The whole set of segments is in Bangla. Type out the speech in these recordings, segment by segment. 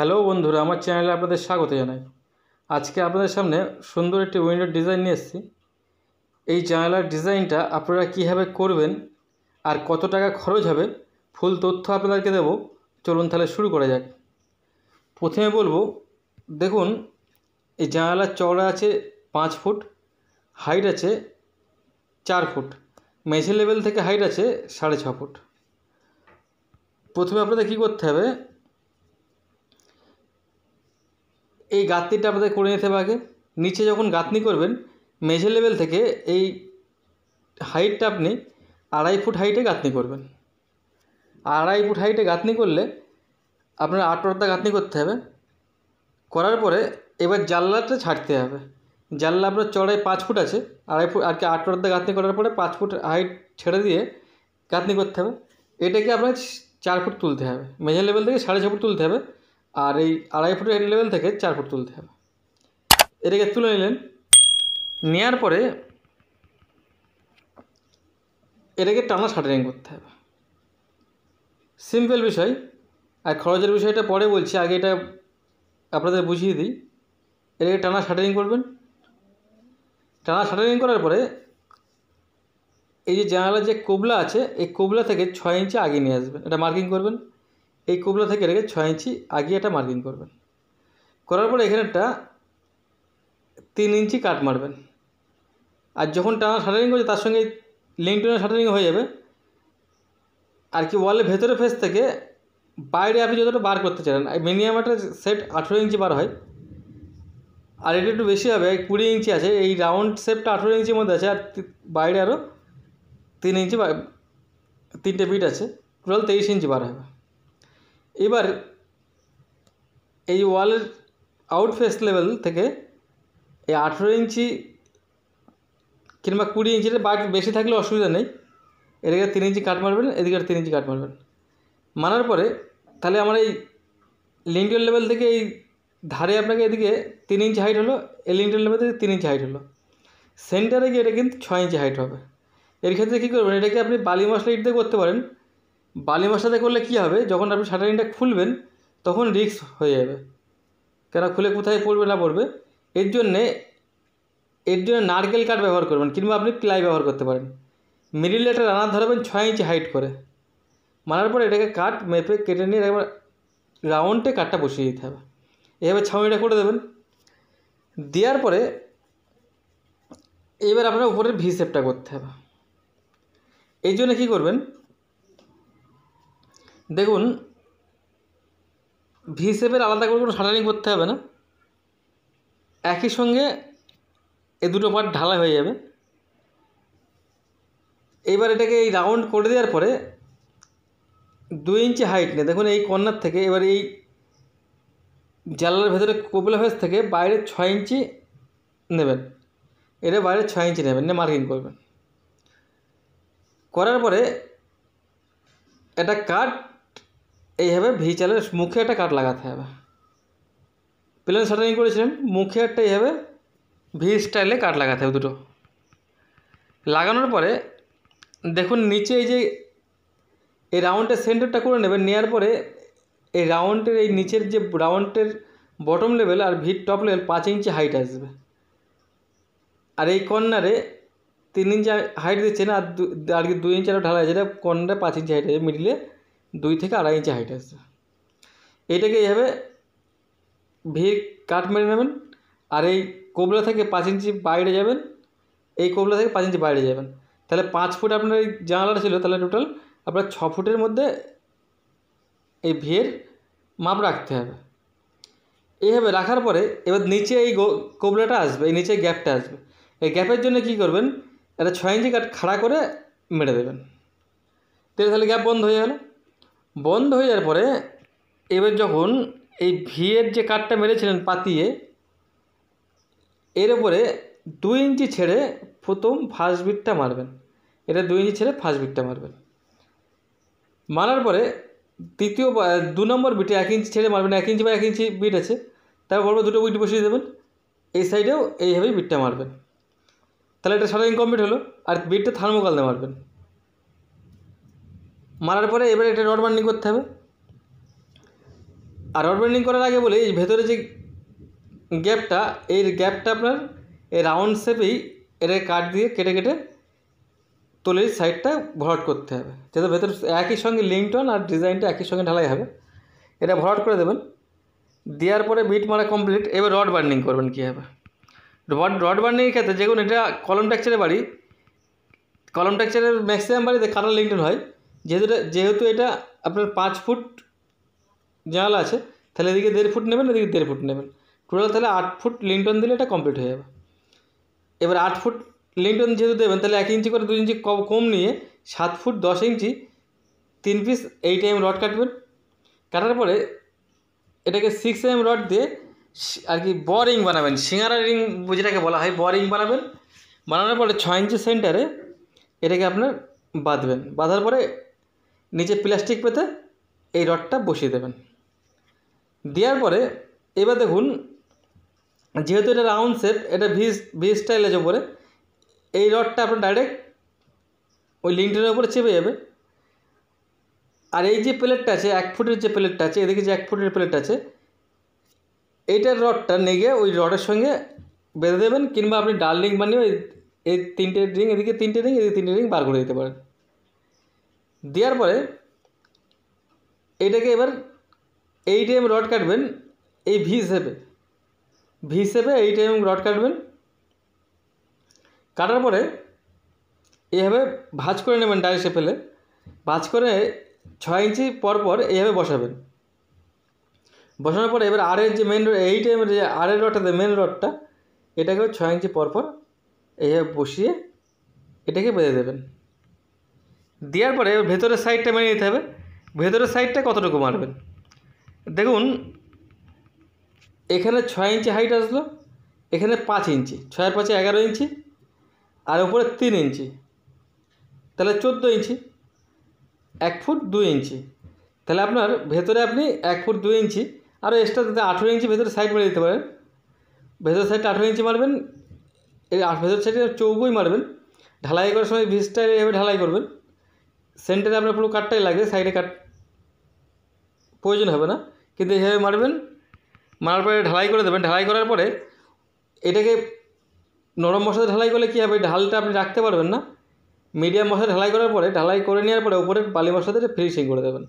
হ্যালো বন্ধুরা আমার চ্যানেলে আপনাদের স্বাগত জানাই আজকে আপনাদের সামনে সুন্দর একটি উইন্ডোর ডিজাইন নিয়ে এসেছি এই জানালার ডিজাইনটা আপনারা কীভাবে করবেন আর কত টাকা খরচ হবে ফুল তথ্য আপনাদেরকে দেব চলুন তাহলে শুরু করা যাক প্রথমে বলবো দেখুন এই জানালার চওড়া আছে পাঁচ ফুট হাইট আছে চার ফুট মেঝে লেভেল থেকে হাইট আছে সাড়ে ছ ফুট প্রথমে আপনাদের কী করতে হবে এই গাঁথনিটা আপনাদের করে নিতে হবে আগে নিচে যখন গাঁথনি করবেন মেঝে লেভেল থেকে এই হাইটটা আপনি আড়াই ফুট হাইটে গাঁথনি করবেন আড়াই ফুট হাইটে গাঁথনি করলে আপনার আট পর্দা গাঁথনি করতে হবে করার পরে এবার জানলাটা ছাড়তে হবে জানলা আপনার চড়ায় পাঁচ ফুট আছে আড়াই ফুট আর কি পর্দা গাঁতনি করার পরে পাঁচ ফুট হাইট ছেড়ে দিয়ে গাঁথনি করতে হবে এটাকে আপনার চার ফুট তুলতে হবে মেঝে লেভেল থেকে সাড়ে ছ ফুট তুলতে হবে আর এই আড়াই ফুটের লেভেল থেকে চার ফুট তুলতে হবে এটাকে তুলে নিলেন নেওয়ার পরে এটাকে টানা শাটারিং করতে হবে সিম্পল বিষয় আর খরচের বিষয়টা পরে বলছি আগে এটা আপনাদের বুঝিয়ে দিই এটাকে টানা শাটারিং করবেন টানা শাটারিং করার পরে এই যে জানালার যে কোবলা আছে এই কোবলা থেকে ছয় ইঞ্চি আগে নিয়ে আসবেন এটা মার্কিং করবেন এই কোবলা থেকে রেখে ছয় ইঞ্চি আগে এটা মার্কিং করবেন করার পরে এখানে একটা তিন ইঞ্চি কাট মারবেন আর যখন টানা শাটারিং করছে তার সঙ্গে লিঙ্কটনের শাটারিং হয়ে যাবে আর কি ওয়ালের ভেতরে ফেস থেকে বাইরে আপনি যতটা বার করতে চান একটা সেট আঠেরো ইঞ্চি বার হয় আর এটা একটু বেশি হবে কুড়ি ইঞ্চি আছে এই রাউন্ড শেপটা আঠেরো ইঞ্চির মধ্যে আছে আর বাইরে আরও তিন ইঞ্চি তিনটে বিট আছে টোটাল তেইশ ইঞ্চি বার হবে এবার এই ওয়ালের আউট ফেস লেভেল থেকে এই আঠেরো ইঞ্চি কিংবা কুড়ি ইঞ্চিটা বাইক বেশি থাকলে অসুবিধা নেই এদিকে তিন ইঞ্চি কাট মারবেন এদিকে তিন ইঞ্চি কাট মারবেন মারার পরে তাহলে আমার এই লিঙ্কের লেভেল থেকে এই ধারে আপনাকে এদিকে তিন ইঞ্চি হাইট হলো এই লিঙ্কের লেভেল থেকে তিন ইঞ্চি হাইট হলো সেন্টারে গিয়ে এটা কিন্তু ছয় ইঞ্চি হাইট হবে এর ক্ষেত্রে কী করবেন এটাকে আপনি বালি মশলা ইট দিয়ে করতে পারেন বালি মশলাতে করলে কি হবে যখন আপনি শাটারিংটা খুলবেন তখন রিক্স হয়ে যাবে কেন খুলে কোথায় পড়বে না পড়বে এর জন্যে এর জন্য নারকেল কাঠ ব্যবহার করবেন কিংবা আপনি প্লাই ব্যবহার করতে পারেন মিডিল একটা রানার ধরাবেন ছয় ইঞ্চি হাইট করে মারার পর এটাকে কাট মেপে কেটে নিয়ে একবার রাউন্ডে কাঠটা বসিয়ে দিতে হবে এভাবে ছাউনিটা করে দেবেন দেওয়ার পরে এবার আপনার উপরে ভি সেপটা করতে হবে এই জন্য কী করবেন দেখুন ভি সেভের আলাদা করে কোনো শাটারিং করতে হবে না একই সঙ্গে এ দুটো পার্ট ঢালাই হয়ে যাবে এইবার এটাকে এই রাউন্ড করে দেওয়ার পরে দু ইঞ্চি হাইট নিয়ে দেখুন এই কর্নার থেকে এবার এই জালার ভেতরে কোপলা ফেস থেকে বাইরে ছয় ইঞ্চি নেবেন এটা বাইরে ছয় ইঞ্চি নেবেন নিয়ে মার্কিং করবেন করার পরে এটা কাট এইভাবে ভি চালের মুখে একটা কাট লাগাতে হবে প্লেন শাটারিং করেছিলেন মুখে একটা এইভাবে ভি স্টাইলে কাট লাগাতে হবে দুটো লাগানোর পরে দেখুন নিচে এই যে এই রাউন্ডের সেন্টারটা করে নেবেন নেওয়ার পরে এই রাউন্ডের এই নিচের যে রাউন্ডের বটম লেভেল আর ভির টপ লেভেল পাঁচ ইঞ্চি হাইট আসবে আর এই কর্নারে তিন ইঞ্চি হাইট দিচ্ছেন আর দু আর কি দুই ইঞ্চি আরও ঢালা যেটা কর্নারে পাঁচ ইঞ্চি হাইট আছে মিডিলে দুই থেকে আড়াই ইঞ্চি হাইট আসছে এটাকে এইভাবে ভি কাট মেরে নেবেন আর এই কোবলা থেকে পাঁচ ইঞ্চি বাইরে যাবেন এই কোবলা থেকে পাঁচ ইঞ্চি বাইরে যাবেন তাহলে পাঁচ ফুট আপনার এই জানালাটা ছিল তাহলে টোটাল আপনার ছ ফুটের মধ্যে এই ভিয়ের মাপ রাখতে হবে এইভাবে রাখার পরে এবার নিচে এই কোবলাটা আসবে এই নিচে গ্যাপটা আসবে এই গ্যাপের জন্য কি করবেন এটা ছয় ইঞ্চি কাঠ খাড়া করে মেরে দেবেন তাহলে গ্যাপ বন্ধ হয়ে গেলো বন্ধ হয়ে যাওয়ার পরে এবার যখন এই ভিয়ের যে কাঠটা মেরেছিলেন পাতিয়ে এর উপরে দুই ইঞ্চি ছেড়ে প্রথম ফার্স্ট বিটটা মারবেন এটা দুই ইঞ্চি ছেড়ে ফার্স্ট বিটটা মারবেন মারার পরে তৃতীয় দু নম্বর বিটে এক ইঞ্চি ছেড়ে মারবেন এক ইঞ্চি বা এক ইঞ্চি বিট আছে তারপর বলবো দুটো বিট বসিয়ে দেবেন এই সাইডেও এইভাবেই বিটটা মারবেন তাহলে এটা সারা ইনকমপ্লিট হলো আর বিটটা থার্মোকাল দিয়ে মারবেন মারার পরে এবারে এটা রড বার্নিং করতে হবে আর রড বার্নিং করার আগে এই ভেতরে যে গ্যাপটা এই গ্যাপটা আপনার এই রাউন্ড শেপেই এটা কাট দিয়ে কেটে কেটে তোলের সাইডটা ভরাট করতে হবে যাতে ভেতর একই সঙ্গে লিঙ্কটন আর ডিজাইনটা একই সঙ্গে ঢালাই হবে এটা ভরাট করে দেবেন দেওয়ার পরে বিট মারা কমপ্লিট এবার রড বার্নিং করবেন কী হবে রড রড বার্নিংয়ের ক্ষেত্রে যেগুলো এটা কলম টেক্সচারে বাড়ি কলম টেক্সচারের ম্যাক্সিমাম বাড়িতে কালার লিঙ্কটন হয় যেহেতু যেহেতু এটা আপনার পাঁচ ফুট জানালা আছে তাহলে এদিকে দেড় ফুট নেবেন এদিকে দেড় ফুট নেবেন টোটাল তাহলে আট ফুট লিন্টন দিলে এটা কমপ্লিট হয়ে যাবে এবার আট ফুট লিন্টন যেহেতু দেবেন তাহলে এক ইঞ্চি করে দু ইঞ্চি কম নিয়ে সাত ফুট দশ ইঞ্চি তিন পিস এইট এম রড কাটবেন কাটার পরে এটাকে সিক্স এম রড দিয়ে আর কি বরিং বানাবেন সিঙ্গারা রিং যেটাকে বলা হয় বরিং বানাবেন বানানোর পরে ছয় ইঞ্চি সেন্টারে এটাকে আপনার বাঁধবেন বাঁধার পরে নিচে প্লাস্টিক পেতে এই রডটা বসিয়ে দেবেন দেওয়ার পরে এবার দেখুন যেহেতু এটা রাউন্ড শেপ এটা ভি ভি স্টাইলের উপরে এই রডটা আপনার ডাইরেক্ট ওই লিঙ্কটার ওপরে চেপে যাবে আর এই যে প্লেটটা আছে এক ফুটের যে প্লেটটা আছে এদিকে যে এক ফুটের প্লেট আছে এইটার রডটা নেগে ওই রডের সঙ্গে বেঁধে দেবেন কিংবা আপনি ডাল রিং বানিয়ে এই তিনটে রিং এদিকে তিনটে রিং এদিকে তিনটে রিং বার করে দিতে পারেন দেওয়ার পরে এটাকে এবার এইট এম রড কাটবেন এই ভি হিসেবে ভি হিসেবে এইট এম রড কাটবেন কাটার পরে এইভাবে ভাজ করে নেবেন ডাইরেক্টে ফেলে ভাজ করে ছয় ইঞ্চি পর পর এইভাবে বসাবেন বসানোর পরে এবার আরের যে মেন রড এইট এম যে আরের রডটা মেন রডটা এটাকেও ছয় ইঞ্চি পরপর এইভাবে বসিয়ে এটাকে বেঁধে দেবেন দেওয়ার পরে ভেতরের সাইডটা মেনে নিতে হবে ভেতরের সাইডটা কতটুকু মারবেন দেখুন এখানে ছয় ইঞ্চি হাইট আসলো এখানে পাঁচ ইঞ্চি ছয়ের পাঁচে এগারো ইঞ্চি আর উপরে তিন ইঞ্চি তাহলে চোদ্দো ইঞ্চি এক ফুট দুই ইঞ্চি তাহলে আপনার ভেতরে আপনি এক ফুট দুই ইঞ্চি আরও এক্সট্রা তাতে আঠেরো ইঞ্চি ভেতরে সাইড মেরে দিতে পারেন ভেতরের সাইডটা আঠেরো ইঞ্চি মারবেন এই ভেতর সাইডে চৌকোই মারবেন ঢালাই করার সময় ভিজটা এভাবে ঢালাই করবেন সেন্টারে আপনার পুরো কাটটাই লাগে সাইডে কাট প্রয়োজন হবে না কিন্তু এইভাবে মারবেন মারার পরে ঢালাই করে দেবেন ঢালাই করার পরে এটাকে নরম মশলা ঢালাই করলে কী হবে ঢালটা আপনি রাখতে পারবেন না মিডিয়াম মশলা ঢালাই করার পরে ঢালাই করে নেওয়ার পরে উপরে বালি মশলা দিয়ে ফিনিশিং করে দেবেন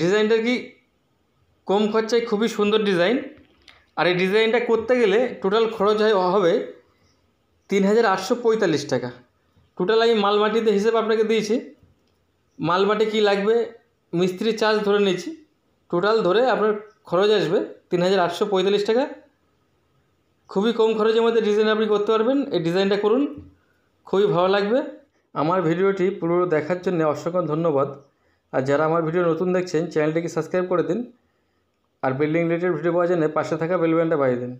ডিজাইনটা কি কম খরচায় খুবই সুন্দর ডিজাইন আর এই ডিজাইনটা করতে গেলে টোটাল খরচ হয় হবে তিন হাজার আটশো পঁয়তাল্লিশ টাকা টোটাল আমি মালবাটিতে হিসেব আপনাকে দিয়েছি মালবাটি কি লাগবে মিস্ত্রি চার্জ ধরে নিয়েছি টোটাল ধরে আপনার খরচ আসবে তিন হাজার আটশো পঁয়তাল্লিশ টাকা খুবই কম খরচের মধ্যে ডিজাইন আপনি করতে পারবেন এই ডিজাইনটা করুন খুবই ভালো লাগবে আমার ভিডিওটি পুরো দেখার জন্য অসংখ্য ধন্যবাদ আর যারা আমার ভিডিও নতুন দেখছেন চ্যানেলটিকে সাবস্ক্রাইব করে দিন আর বিল্ডিং রিলেটেড ভিডিও পাওয়ার জন্য পাশে থাকা বেলবেনটা বাড়িয়ে দিন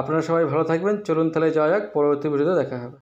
আপনারা সবাই ভালো থাকবেন চলুন তাহলে যাওয়া যাক পরবর্তী ভিডিওতে দেখা হবে